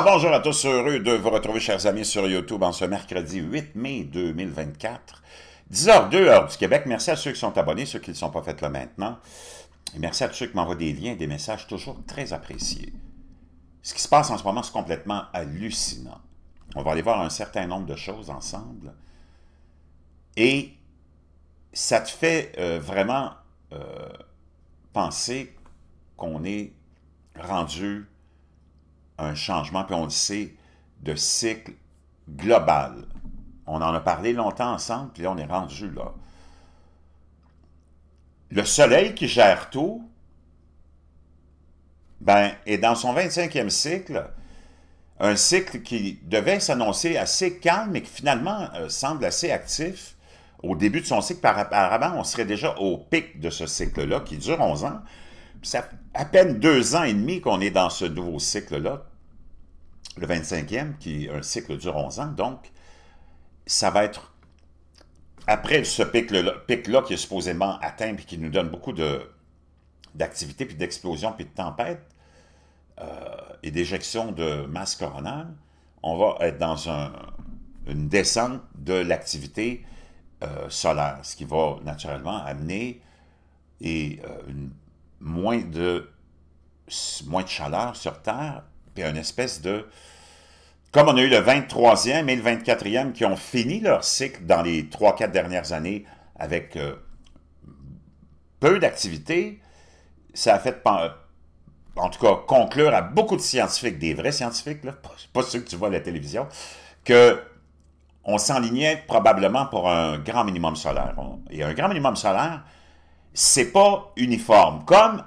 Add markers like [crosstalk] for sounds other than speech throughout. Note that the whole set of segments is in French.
bonjour à tous, heureux de vous retrouver, chers amis, sur YouTube en ce mercredi 8 mai 2024, 10h02, heure du Québec. Merci à ceux qui sont abonnés, ceux qui ne sont pas faits là maintenant. merci à tous ceux qui m'envoient des liens, des messages toujours très appréciés. Ce qui se passe en ce moment, c'est complètement hallucinant. On va aller voir un certain nombre de choses ensemble. Et ça te fait euh, vraiment euh, penser qu'on est rendu un changement, puis on le sait, de cycle global. On en a parlé longtemps ensemble, puis là, on est rendu là. Le soleil qui gère tout, ben, est dans son 25e cycle, un cycle qui devait s'annoncer assez calme et qui finalement euh, semble assez actif. Au début de son cycle, par, à avant, on serait déjà au pic de ce cycle-là qui dure 11 ans. Ça à peine deux ans et demi qu'on est dans ce nouveau cycle-là, le 25e, qui est un cycle dure 11 ans, donc ça va être après ce pic-là qui est supposément atteint puis qui nous donne beaucoup d'activité, puis d'explosion, puis de tempêtes euh, et d'éjection de masse coronale, on va être dans un, une descente de l'activité euh, solaire, ce qui va naturellement amener et, euh, moins, de, moins de chaleur sur Terre puis une espèce de... Comme on a eu le 23e et le 24e qui ont fini leur cycle dans les 3-4 dernières années avec euh, peu d'activité, ça a fait, en tout cas, conclure à beaucoup de scientifiques, des vrais scientifiques, pas, ceux que tu vois à la télévision, que on s'enlignait probablement pour un grand minimum solaire. Et un grand minimum solaire, c'est pas uniforme. Comme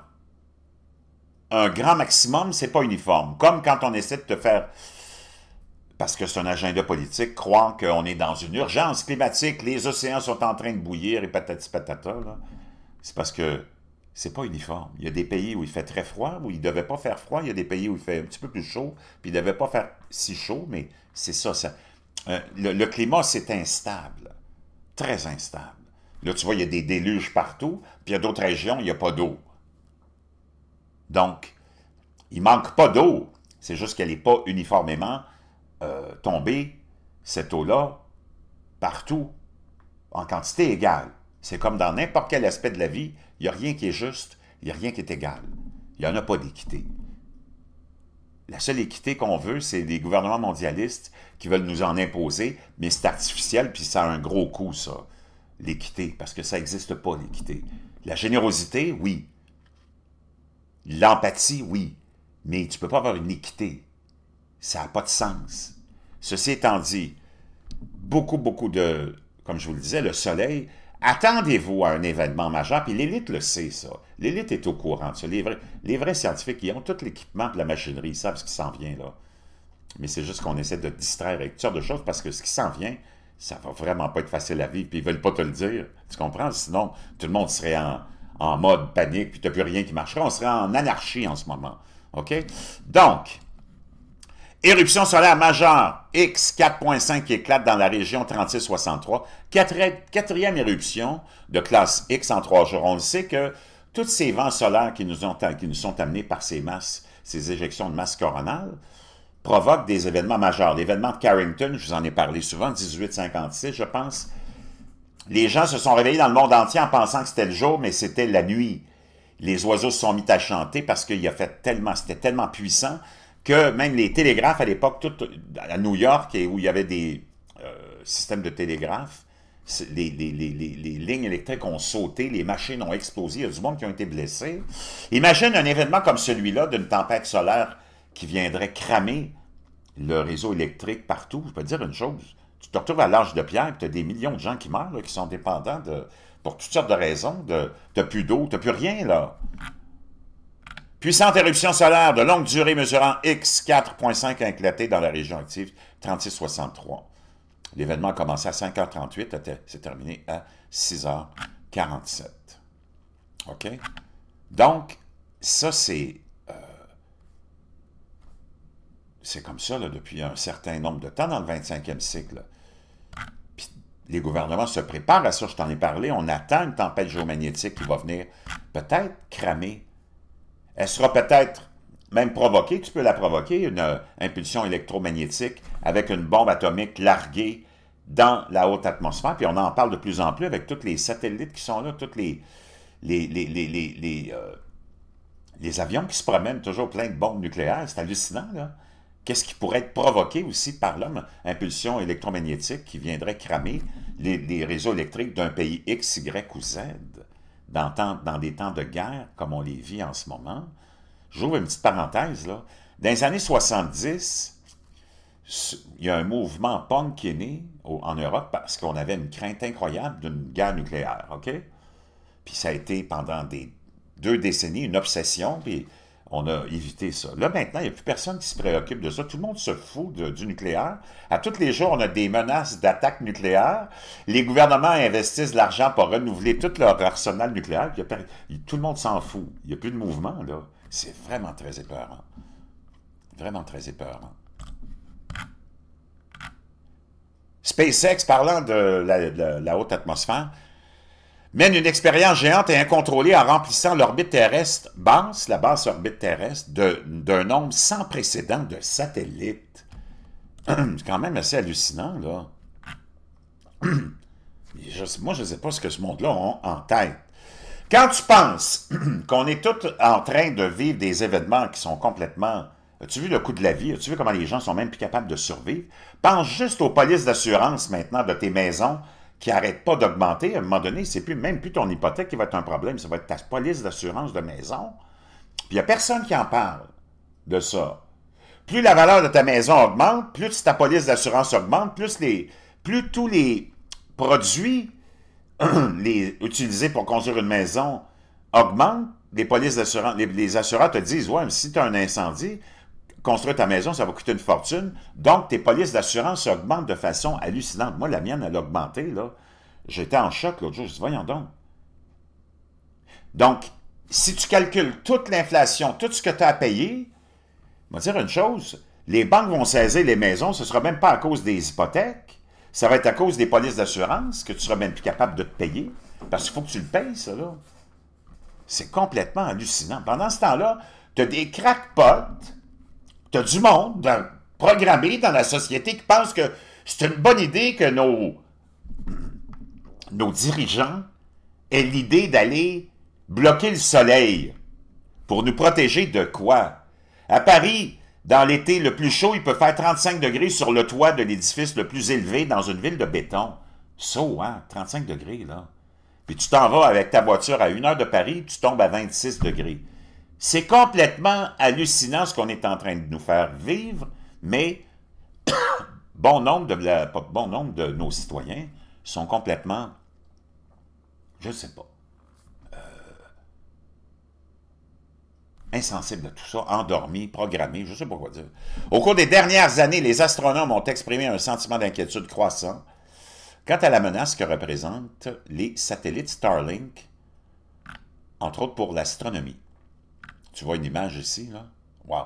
un grand maximum, c'est pas uniforme. Comme quand on essaie de te faire, parce que c'est un agenda politique, croire qu'on est dans une urgence climatique, les océans sont en train de bouillir et patati patata, c'est parce que c'est pas uniforme. Il y a des pays où il fait très froid, où il devait pas faire froid, il y a des pays où il fait un petit peu plus chaud, puis il devait pas faire si chaud, mais c'est ça. ça. Euh, le, climat, c'est instable, très instable. Là, tu vois, il y a des déluges partout, puis il y a d'autres régions, où il n'y a pas d'eau. Donc, il manque pas d'eau, c'est juste qu'elle n'est pas uniformément euh, tombée, cette eau-là, partout, en quantité égale. C'est comme dans n'importe quel aspect de la vie, il n'y a rien qui est juste, il n'y a rien qui est égal. Il n'y en a pas d'équité. La seule équité qu'on veut, c'est des gouvernements mondialistes qui veulent nous en imposer, mais c'est artificiel, puis ça a un gros coût, ça, l'équité, parce que ça n'existe pas, l'équité. La générosité, oui, L'empathie, oui, mais tu ne peux pas avoir une équité. Ça n'a pas de sens. Ceci étant dit, beaucoup, beaucoup de, comme je vous le disais, le soleil, attendez-vous à un événement majeur, puis l'élite le sait, ça. L'élite est au courant de Les vrais, scientifiques, ils ont tout l'équipement et la machinerie, ils savent ce qui s'en vient, là. Mais c'est juste qu'on essaie de distraire avec toutes sortes de choses, parce que ce qui s'en vient, ça va vraiment pas être facile à vivre, puis ils veulent pas te le dire. Tu comprends? Sinon, tout le monde serait en, en mode panique, puis tu n'as plus rien qui marchera. On serait en anarchie en ce moment. OK? Donc, éruption solaire majeure, X 4.5 qui éclate dans la région 3663. Quatrième éruption de classe X en trois jours. On le sait que tous ces vents solaires qui nous, nous sont amenés par ces masses, ces éjections de masse coronale, provoquent des événements majeurs. L'événement de Carrington, je vous en ai parlé souvent, 1856, je pense, les gens se sont réveillés dans le monde entier en pensant que c'était le jour, mais c'était la nuit. Les oiseaux se sont mis à chanter parce qu'il a fait tellement, c'était tellement puissant que même les télégraphes à l'époque, à New York, et où il y avait des euh, systèmes de télégraphes, les, lignes électriques ont sauté, les machines ont explosé, il y a du monde qui ont été blessés. Imagine un événement comme celui-là d'une tempête solaire qui viendrait cramer le réseau électrique partout. Je peux dire une chose, tu te retrouves à l'âge de pierre et tu as des millions de gens qui meurent, qui sont dépendants de, pour toutes sortes de raisons. tu n'as plus d'eau, tu n'as plus rien, là. Puissante éruption solaire de longue durée mesurant X4.5 a éclaté dans la région active 3663. L'événement a commencé à 5h38, s'est terminé à 6h47. OK? Donc, ça, c'est... Euh, c'est comme ça depuis un certain nombre de temps dans le 25e siècle les gouvernements se préparent à ça, je t'en ai parlé, on attend une tempête géomagnétique qui va venir peut-être cramer. Elle sera peut-être même provoquée, tu peux la provoquer, une euh, impulsion électromagnétique avec une bombe atomique larguée dans la haute atmosphère, puis on en parle de plus en plus avec tous les satellites qui sont là, tous les, les, les, euh, avions qui se promènent, toujours plein de bombes nucléaires, c'est hallucinant, là qu'est-ce qui pourrait être provoqué aussi par l'homme, impulsion électromagnétique qui viendrait cramer les, réseaux électriques d'un pays X, Y ou Z dans, dans, des temps de guerre comme on les vit en ce moment. J'ouvre une petite parenthèse, Dans les années 70, il y a un mouvement punk qui est né en Europe parce qu'on avait une crainte incroyable d'une guerre nucléaire, OK? Puis ça a été pendant des deux décennies une obsession, puis on a évité ça. Là, maintenant, il n'y a plus personne qui se préoccupe de ça. Tout le monde se fout du nucléaire. À tous les jours, on a des menaces d'attaque nucléaire. Les gouvernements investissent de l'argent pour renouveler tout leur arsenal nucléaire. tout le monde s'en fout. Il n'y a plus de mouvement, là. C'est vraiment très épeurant. Vraiment très épeurant. SpaceX, parlant de la haute atmosphère, Mène une expérience géante et incontrôlée en remplissant l'orbite terrestre basse, la basse orbite terrestre, d'un nombre sans précédent de satellites. [clears throat] C'est quand même assez hallucinant, là. [clears throat] moi, je ne sais pas ce que ce monde-là a en tête. Quand tu penses [clears throat] qu'on est tous en train de vivre des événements qui sont complètement... As-tu vu le coût de la vie? As-tu vu comment les gens sont même plus capables de survivre? Pense juste aux polices d'assurance maintenant de tes maisons qui n'arrête pas d'augmenter, à un moment donné, c'est plus, même plus ton hypothèque qui va être un problème, ça va être ta police d'assurance de maison. Puis il n'y a personne qui en parle de ça. Plus la valeur de ta maison augmente, plus ta police d'assurance augmente, plus, les, plus tous les produits [clears throat] les, utilisés pour construire une maison augmentent, les polices d'assurance, les, les assureurs te disent, ouais, mais si tu as un incendie, construire ta maison, ça va coûter une fortune. Donc, tes polices d'assurance augmentent de façon hallucinante. Moi, la mienne, elle a augmenté, là. J'étais en choc l'autre jour, je dis, voyons donc. Donc, si tu calcules toute l'inflation, tout ce que tu as à payer, vais te dire une chose, les banques vont saisir les maisons, ce ne sera même pas à cause des hypothèques, ça va être à cause des polices d'assurance que tu seras même plus capable de te payer, parce qu'il faut que tu le payes, ça, là. C'est complètement hallucinant. Pendant ce temps-là, tu as des crackpots y a du monde programmé dans la société qui pense que c'est une bonne idée que nos, nos dirigeants aient l'idée d'aller bloquer le soleil pour nous protéger de quoi? À Paris, dans l'été le plus chaud, il peut faire 35 degrés sur le toit de l'édifice le plus élevé dans une ville de béton. So, hein? 35 degrés, là. Puis tu t'en vas avec ta voiture à une heure de Paris, tu tombes à 26 degrés. C'est complètement hallucinant ce qu'on est en train de nous faire vivre, mais [coughs] bon nombre de, bon nombre de nos citoyens sont complètement, je ne sais pas, euh, insensibles à tout ça, endormis, programmés, je ne sais pas quoi dire. Au cours des dernières années, les astronomes ont exprimé un sentiment d'inquiétude croissant quant à la menace que représentent les satellites Starlink, entre autres pour l'astronomie. Tu vois une image ici, là? Wow!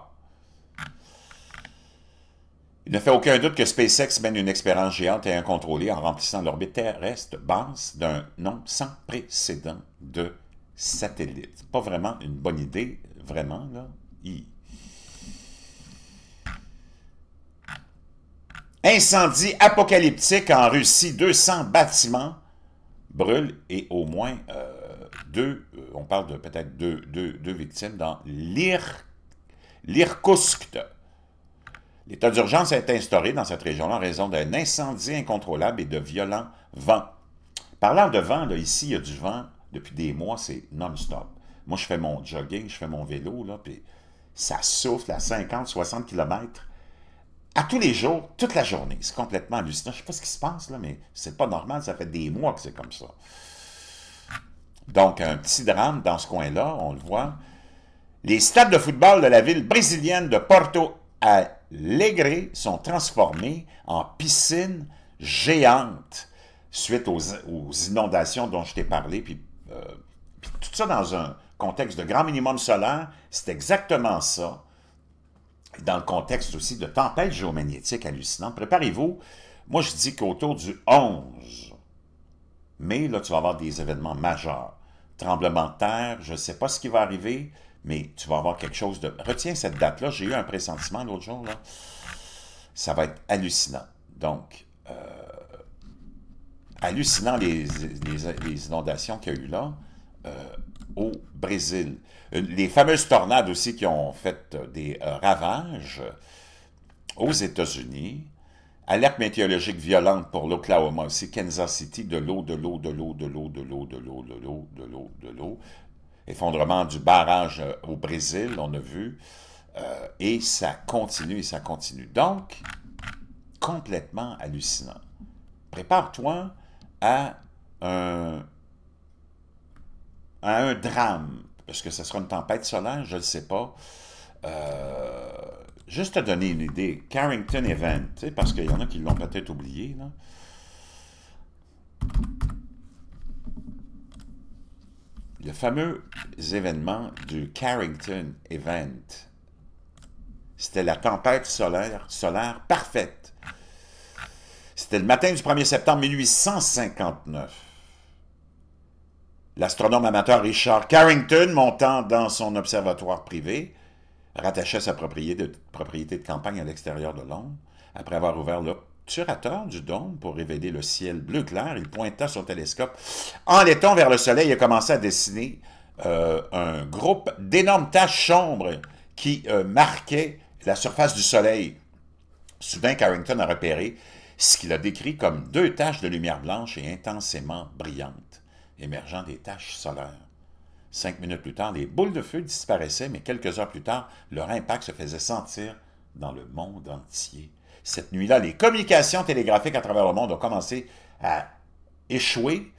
Il ne fait aucun doute que SpaceX mène une expérience géante et incontrôlée en remplissant l'orbite terrestre basse d'un nombre sans précédent de satellites. Pas vraiment une bonne idée, vraiment, là. Incendie apocalyptique en Russie, 200 bâtiments brûlent et au moins... Euh, deux, euh, on parle de peut-être deux, deux, victimes dans l'Ir L'état d'urgence est instauré dans cette région-là en raison d'un incendie incontrôlable et de violents vents. Parlant de vent, ici, il y a du vent depuis des mois, c'est non-stop. Moi, je fais mon jogging, je fais mon vélo, là, puis ça souffle à 50, 60 km à tous les jours, toute la journée. C'est complètement hallucinant. Je ne sais pas ce qui se passe, là, mais c'est pas normal. Ça fait des mois que c'est comme ça. Donc, un petit drame dans ce coin-là, on le voit. Les stades de football de la ville brésilienne de Porto Alegre sont transformés en piscines géantes suite aux, inondations dont je t'ai parlé. Euh, puis, tout ça dans un contexte de grand minimum solaire, c'est exactement ça. Dans le contexte aussi de tempêtes géomagnétiques hallucinantes, préparez-vous. Moi, je dis qu'autour du 11 mai, là, tu vas avoir des événements majeurs tremblement de terre, je ne sais pas ce qui va arriver, mais tu vas avoir quelque chose de... Retiens cette date-là, j'ai eu un pressentiment l'autre jour, là. ça va être hallucinant. Donc, euh, hallucinant les, inondations qu'il y a eu là euh, au Brésil. Euh, les fameuses tornades aussi qui ont fait des ravages aux États-Unis, Alerte météorologique violente pour l'Oklahoma. aussi, Kansas City, de l'eau, de l'eau, de l'eau, de l'eau, de l'eau, de l'eau, de l'eau, de l'eau, de l'eau. Effondrement du barrage euh, au Brésil, on a vu. Euh, et ça continue, et ça continue. Donc, complètement hallucinant. Prépare-toi à un, un drame, parce que ce sera une tempête solaire, je ne sais pas. Euh, juste te donner une idée, Carrington Event, parce qu'il y en a qui l'ont peut-être oublié. Le fameux événement du Carrington Event, c'était la tempête solaire, solaire parfaite. C'était le matin du 1er septembre 1859. L'astronome amateur Richard Carrington, montant dans son observatoire privé, rattachait sa propriété de, de campagne à l'extérieur de Londres. Après avoir ouvert l'obturateur du dôme pour révéler le ciel bleu clair, il pointa son télescope en l'étant vers le soleil et commença à dessiner euh, un groupe d'énormes taches sombres qui euh, marquaient la surface du soleil. Soudain, Carrington a repéré ce qu'il a décrit comme deux taches de lumière blanche et intensément brillantes, émergeant des taches solaires. Cinq minutes plus tard, les boules de feu disparaissaient, mais quelques heures plus tard, leur impact se faisait sentir dans le monde entier. Cette nuit-là, les communications télégraphiques à travers le monde ont commencé à échouer.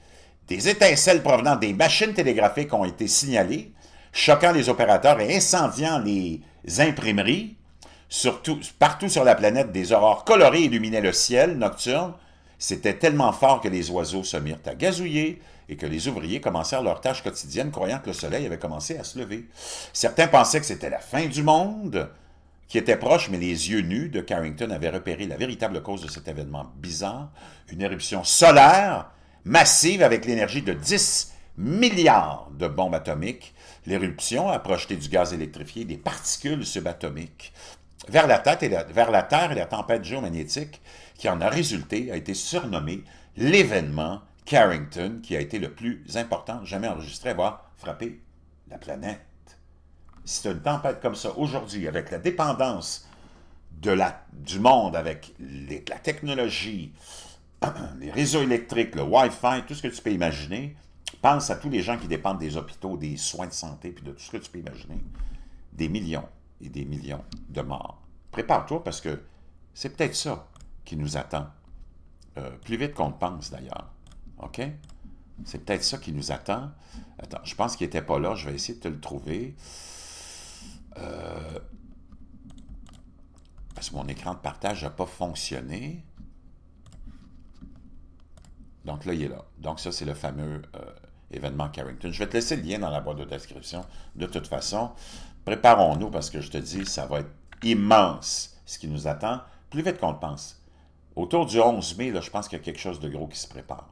Des étincelles provenant des machines télégraphiques ont été signalées, choquant les opérateurs et incendiant les imprimeries. Surtout, partout sur la planète, des aurores colorées illuminaient le ciel nocturne. C'était tellement fort que les oiseaux se mirent à gazouiller et que les ouvriers commencèrent leurs tâches quotidiennes croyant que le soleil avait commencé à se lever. Certains pensaient que c'était la fin du monde, qui était proche, mais les yeux nus de Carrington avaient repéré la véritable cause de cet événement bizarre, une éruption solaire massive avec l'énergie de 10 milliards de bombes atomiques. L'éruption a projeté du gaz électrifié, des particules subatomiques vers la, vers la Terre et la tempête géomagnétique qui en a résulté a été surnommé l'événement Carrington, qui a été le plus important jamais enregistré voire frappé la planète. Si une tempête comme ça aujourd'hui, avec la dépendance de la, du monde, avec la technologie, [clears throat] les réseaux électriques, le Wi-Fi, tout ce que tu peux imaginer, pense à tous les gens qui dépendent des hôpitaux, des soins de santé, puis de tout ce que tu peux imaginer, des millions et des millions de morts. Prépare-toi parce que c'est peut-être ça qui nous attend. Euh, plus vite qu'on le pense, d'ailleurs. OK? C'est peut-être ça qui nous attend. Attends, je pense qu'il n'était pas là. Je vais essayer de te le trouver. Euh, parce que mon écran de partage n'a pas fonctionné. Donc là, il est là. Donc ça, c'est le fameux euh, événement Carrington. Je vais te laisser le lien dans la boîte de description. De toute façon, préparons-nous parce que je te dis, ça va être immense ce qui nous attend, plus vite qu'on le pense autour du 11 mai, je pense qu'il y a quelque chose de gros qui se prépare.